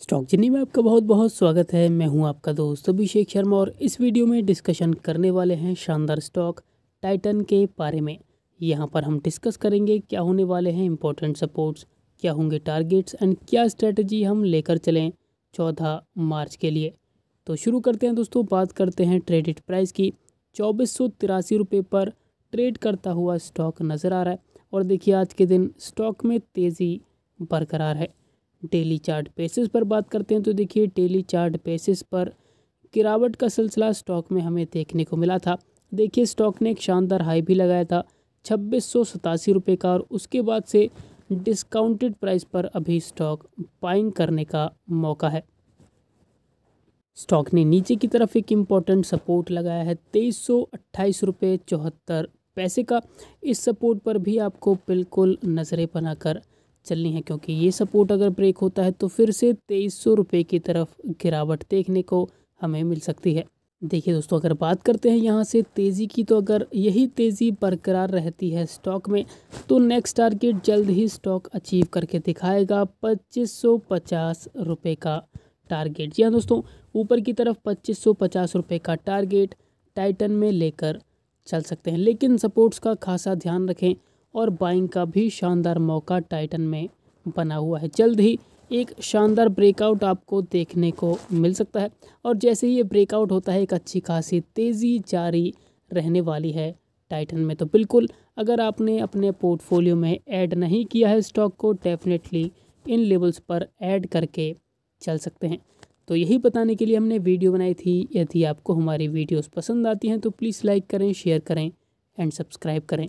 stock जिन्नी में आपका बहुत बहुत स्वागत है मैं हूं आपका दोस्त अभिषेक शर्मा और इस वीडियो में डिस्कशन करने वाले हैं शानदार स्टॉक टाइटन के बारे में यहां पर हम डिस्कस करेंगे क्या होने वाले हैं इंपॉर्टेंट सपोर्ट्स क्या होंगे टारगेट्स एंड क्या स्ट्रेटजी हम लेकर चलें चौदह मार्च के लिए तो शुरू करते हैं दोस्तों बात करते हैं ट्रेडिट प्राइस की चौबीस सौ तिरासी रुपये पर ट्रेड करता हुआ स्टॉक नज़र आ रहा है और देखिए आज के दिन स्टॉक में तेज़ी बरकरार है डेली चार्ट बेसिस पर बात करते हैं तो देखिए डेली चार्ट बेसिस पर गिरावट का सिलसिला स्टॉक में हमें देखने को मिला था देखिए स्टॉक ने एक शानदार हाई भी लगाया था छब्बीस सौ सतासी रुपये का और उसके बाद से डिस्काउंटेड प्राइस पर अभी स्टॉक बाइंग करने का मौका है स्टॉक ने नीचे की तरफ एक इम्पॉर्टेंट सपोर्ट लगाया है तेईस सौ अट्ठाईस रुपये चौहत्तर पैसे का इस सपोर्ट पर भी आपको बिल्कुल नज़रें बनाकर चलनी है क्योंकि ये सपोर्ट अगर ब्रेक होता है तो फिर से तेईस सौ रुपये की तरफ गिरावट देखने को हमें मिल सकती है देखिए दोस्तों अगर बात करते हैं यहाँ से तेज़ी की तो अगर यही तेज़ी बरकरार रहती है स्टॉक में तो नेक्स्ट टारगेट जल्द ही स्टॉक अचीव करके दिखाएगा पच्चीस सौ पचास रुपये का टारगेट जी हाँ दोस्तों ऊपर की तरफ पच्चीस सौ पचास रुपये का टारगेट टाइटन में लेकर चल सकते हैं लेकिन सपोर्ट्स का खासा ध्यान रखें और बाइंग का भी शानदार मौका टाइटन में बना हुआ है जल्द ही एक शानदार ब्रेकआउट आपको देखने को मिल सकता है और जैसे ही ये ब्रेकआउट होता है एक अच्छी खासी तेज़ी जारी रहने वाली है टाइटन में तो बिल्कुल अगर आपने अपने पोर्टफोलियो में ऐड नहीं किया है स्टॉक को डेफिनेटली इन लेवल्स पर ऐड करके चल सकते हैं तो यही बताने के लिए हमने वीडियो बनाई थी यदि आपको हमारी वीडियोस पसंद आती हैं तो प्लीज़ लाइक करें शेयर करें एंड सब्सक्राइब करें